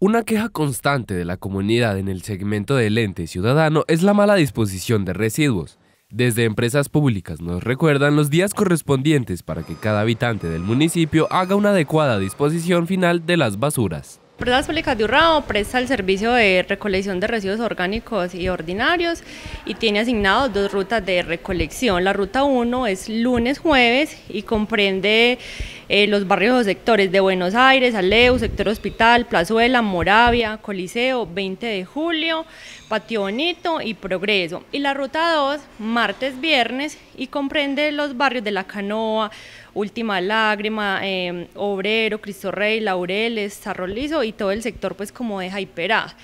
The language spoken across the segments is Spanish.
Una queja constante de la comunidad en el segmento del ente ciudadano es la mala disposición de residuos. Desde empresas públicas nos recuerdan los días correspondientes para que cada habitante del municipio haga una adecuada disposición final de las basuras. Empresas Públicas de Urrao presta el servicio de recolección de residuos orgánicos y ordinarios y tiene asignados dos rutas de recolección. La ruta 1 es lunes-jueves y comprende eh, los barrios o sectores de Buenos Aires, Aleu, Sector Hospital, Plazuela, Moravia, Coliseo, 20 de Julio, Patio Bonito y Progreso. Y la ruta 2, martes-viernes y comprende los barrios de La Canoa, Última Lágrima, em, Obrero, Cristo Rey, Laureles, Zarrolizo y todo el sector pues como de Jaiperá.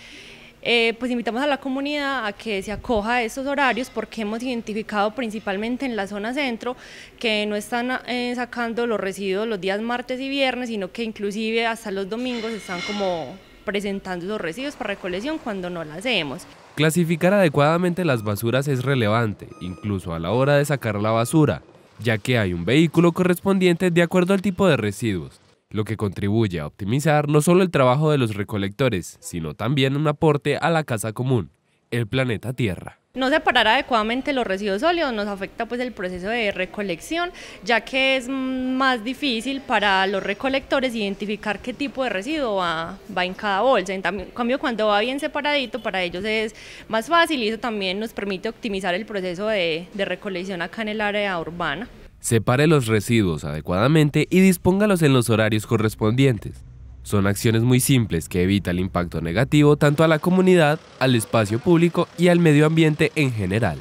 Eh, pues invitamos a la comunidad a que se acoja a estos horarios porque hemos identificado principalmente en la zona centro que no están eh, sacando los residuos los días martes y viernes, sino que inclusive hasta los domingos están como presentando los residuos para recolección cuando no la hacemos. Clasificar adecuadamente las basuras es relevante, incluso a la hora de sacar la basura, ya que hay un vehículo correspondiente de acuerdo al tipo de residuos, lo que contribuye a optimizar no solo el trabajo de los recolectores, sino también un aporte a la casa común, el planeta Tierra no separar adecuadamente los residuos sólidos nos afecta pues el proceso de recolección, ya que es más difícil para los recolectores identificar qué tipo de residuo va, en cada bolsa. En cambio, cuando va bien separadito, para ellos es más fácil y eso también nos permite optimizar el proceso de, de recolección acá en el área urbana. Separe los residuos adecuadamente y dispóngalos en los horarios correspondientes. Son acciones muy simples que evitan el impacto negativo tanto a la comunidad, al espacio público y al medio ambiente en general.